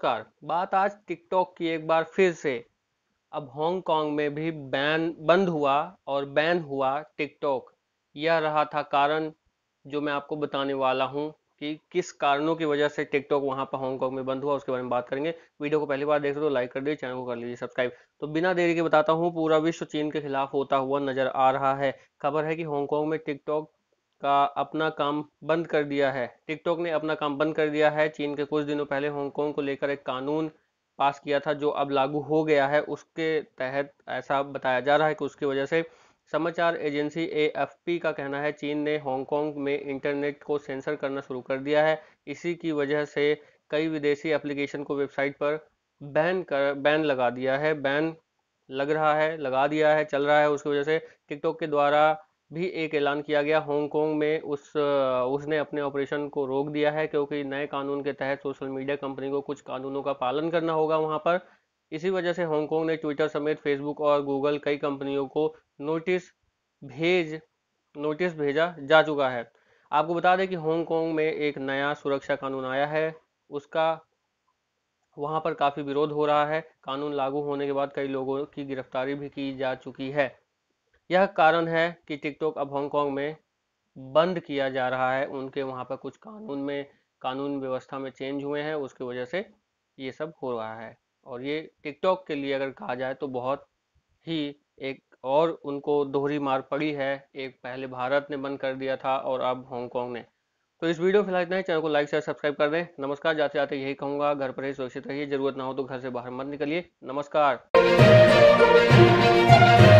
नमस्कार बात आज टिकटॉक की एक बार फिर से अब हांगकांग में भी बैन बंद हुआ और बैन हुआ टिकटॉक यह रहा था कारण जो मैं आपको बताने वाला हूं कि किस कारणों की वजह से टिकटॉक वहां पर हांगकांग में बंद हुआ उसके बारे में बात करेंगे वीडियो को पहली बार देख रहे हो तो लाइक कर दीजिए चैनल को कर लीजिए सब्सक्राइब तो बिना देरी के बताता हूँ पूरा विश्व चीन के खिलाफ होता हुआ नजर आ रहा है खबर है कि हांगकांग में टिकटॉक का अपना काम बंद कर दिया है टिकटॉक ने अपना काम बंद कर दिया है चीन के कुछ दिनों पहले हांगकॉन्ग को लेकर एक कानून पास किया था जो अब लागू हो गया है उसके तहत ऐसा बताया जा रहा है कि उसकी वजह से समाचार एजेंसी ए का कहना है चीन ने हांगकांग में इंटरनेट को सेंसर करना शुरू कर दिया है इसी की वजह से कई विदेशी एप्लीकेशन को वेबसाइट पर बैन कर बैन लगा दिया है बैन लग रहा है लगा दिया है चल रहा है उसकी वजह से टिकटॉक के द्वारा भी एक ऐलान किया गया हांगकांग में उस उसने अपने ऑपरेशन को रोक दिया है क्योंकि नए कानून के तहत सोशल मीडिया कंपनी को कुछ कानूनों का पालन करना होगा वहां पर इसी वजह से हांगकांग ने ट्विटर समेत फेसबुक और गूगल कई कंपनियों को नोटिस भेज नोटिस भेजा जा चुका है आपको बता दें कि हांगकांग में एक नया सुरक्षा कानून आया है उसका वहां पर काफ़ी विरोध हो रहा है कानून लागू होने के बाद कई लोगों की गिरफ्तारी भी की जा चुकी है यह कारण है कि टिकटॉक अब हांगकॉन्ग में बंद किया जा रहा है उनके वहाँ पर कुछ कानून में कानून व्यवस्था में चेंज हुए हैं उसकी वजह से ये सब हो रहा है और ये टिकटॉक के लिए अगर कहा जाए तो बहुत ही एक और उनको दोहरी मार पड़ी है एक पहले भारत ने बंद कर दिया था और अब हांगकॉन्ग ने तो इस वीडियो फिलहाल इतना ही चैनल को लाइक शेयर सब्सक्राइब कर दें नमस्कार जाते जाते यही कहूँगा घर पर ही सुरक्षित रहिए जरूरत ना हो तो घर से बाहर मत निकलिए नमस्कार